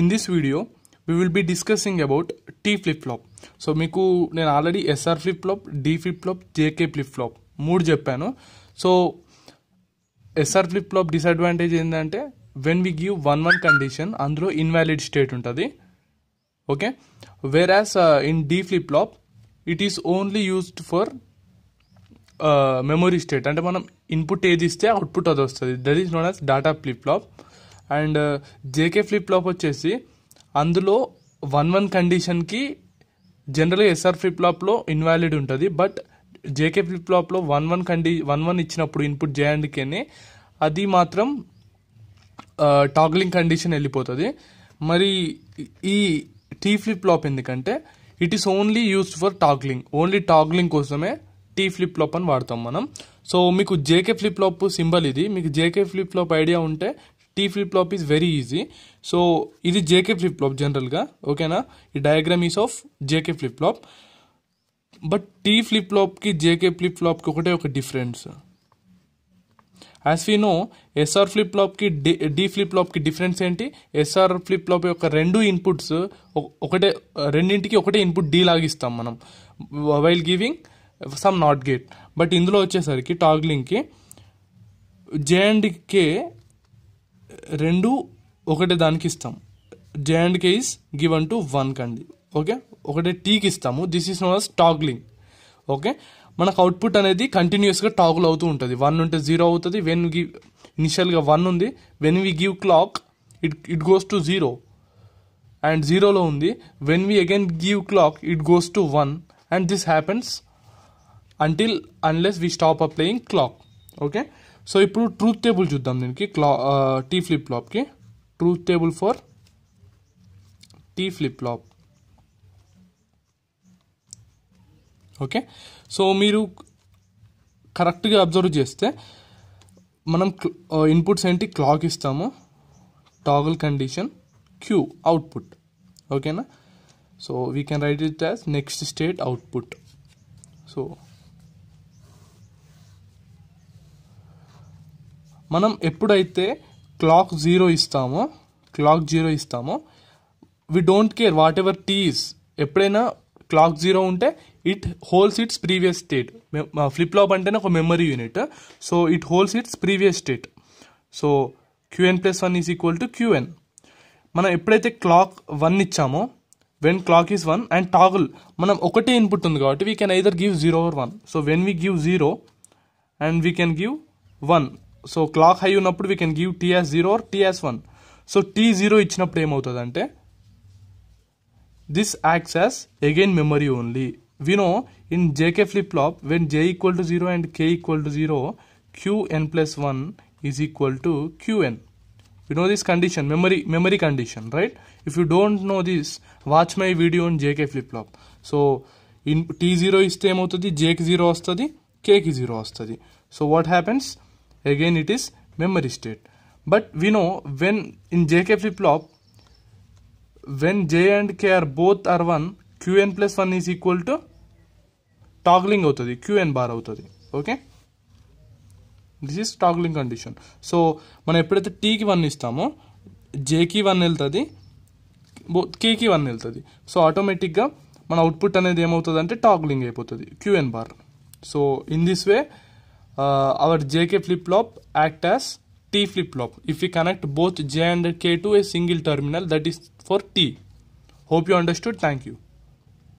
In this video we will be discussing about T flip flop so మీకు నేను already SR flip flop D flip flop JK flip flop మూడు చెప్పాను so SR flip flop disadvantage ఏంటంటే when we give one one condition అందులో invalid state ఉంటుంది okay whereas in D flip flop it is only used for memory state అంటే మనం input ఏది ఇస్తే output అది వస్తుంది that is known as data flip flop and JK flip flop వచ్చేసి అందులో వన్ వన్ కండిషన్కి జనరల్గా ఎస్ఆర్ ఫ్లిప్ ఫ్లాప్లో ఇన్వాలిడ్ ఉంటుంది బట్ జేకే ఫ్లిప్ ఫ్లాప్లో వన్ వన్ కండి వన్ వన్ ఇచ్చినప్పుడు ఇన్పుట్ జే అండ్ అది మాత్రం టాగ్లింగ్ కండిషన్ వెళ్ళిపోతుంది మరి ఈ టీ ఫ్లిప్ ఫ్లాప్ ఎందుకంటే it is only used for toggling only toggling కోసమే టీ ఫ్లిప్ ఫ్లాప్ అని వాడతాం మనం సో మీకు జేకే ఫ్లిప్ ఫ్లాప్ సింబల్ ఇది మీకు జేకే ఫ్లిప్ ఫ్లాప్ ఐడియా ఉంటే T flip flop is very easy so ఇది జేకే ఫ్లిప్ ఫ్లాప్ జనరల్గా ఓకేనా ఈ diagram is of JK flip flop but T flip ఫ్లాప్కి జేకే ఫ్లిప్ ఫ్లాప్కి ఒకటే ఒక difference as we know SR flip ఫ్లాప్కి డి డి ఫ్లిప్ ఫ్లాప్కి డిఫరెన్స్ ఏంటి ఎస్ఆర్ ఫ్లిప్ ఫ్లాప్ యొక్క రెండు ఇన్పుట్స్ ఒకటే రెండింటికి ఒకటే ఇన్పుట్ డీ లాగిస్తాం మనం while giving some not gate but ఇందులో వచ్చేసరికి టాగ్లింగ్కి జే అండ్ కే రెండు ఒకటే దానికి ఇస్తాం J and K is given to one కండి ఓకే ఒకటే టీకి ఇస్తాము this is known as toggling okay మనకు అవుట్పుట్ అనేది కంటిన్యూస్గా టాగుల్ అవుతూ ఉంటుంది వన్ ఉంటే జీరో అవుతుంది వెన్ గివ్ ఇనిషియల్గా వన్ ఉంది when we give clock it it goes to zero and జీరోలో ఉంది when we again give clock it goes to one and this happens until unless we stop up playing clock okay so ఇప్పుడు truth table చూద్దాం దీనికి క్లా T flip ఫ్లాప్కి truth table for T flip flop okay so మీరు కరెక్ట్గా observe చేస్తే మనం inputs ఏంటి క్లాక్ ఇస్తాము టాగల్ కండిషన్ క్యూ అవుట్పుట్ ఓకేనా so we can write it as next state output so మనం ఎప్పుడైతే క్లాక్ జీరో ఇస్తామో క్లాక్ జీరో ఇస్తామో we don't care whatever Ts ఎప్పుడైనా క్లాక్ జీరో ఉంటే it holds its previous state flip flop అంటేనే ఒక memory unit so it holds its previous state so Qn plus one is equal to Qn మనం ఎప్పుడైతే clock one ఇచ్చామో when clock is one and toggle మనం ఒకటే input ఉంది కాబట్టి we can either give zero or one so when we give zero and we can give one so clock high ఉన్నప్పుడు we can give Ts zero or Ts one so T zero ఇచ్చినప్పుడు ఏమవుతుందంటే this acts as again memory only వినో in JK flip flop when J equal to zero and K equal to zero Qn plus one is equal to Qn you know this condition memory memory condition right if you don't know this watch my video in JK flip flop so in T zero ఇస్తే ఏమవుతుంది జేకి zero వస్తుంది కేకి zero వస్తుంది so what happens again it is memory state but we know when in jk flip-flop when j and k are both are 1 qn plus 1 is equal to toggling అవుతుంది qn bar అవుతుంది okay this is toggling condition so మనం ఎప్పుడైతే టీకి one ఇస్తామో జేకి one వెళ్తుంది కేకి one వెళ్తుంది so ఆటోమేటిక్గా మన అవుట్పుట్ అనేది ఏమవుతుంది అంటే టాగ్లింగ్ అయిపోతుంది Qn bar so in this way uh, our JK flip-flop act as T flip-flop. If we connect both J and K to a single terminal, that is for T. Hope you understood. Thank you.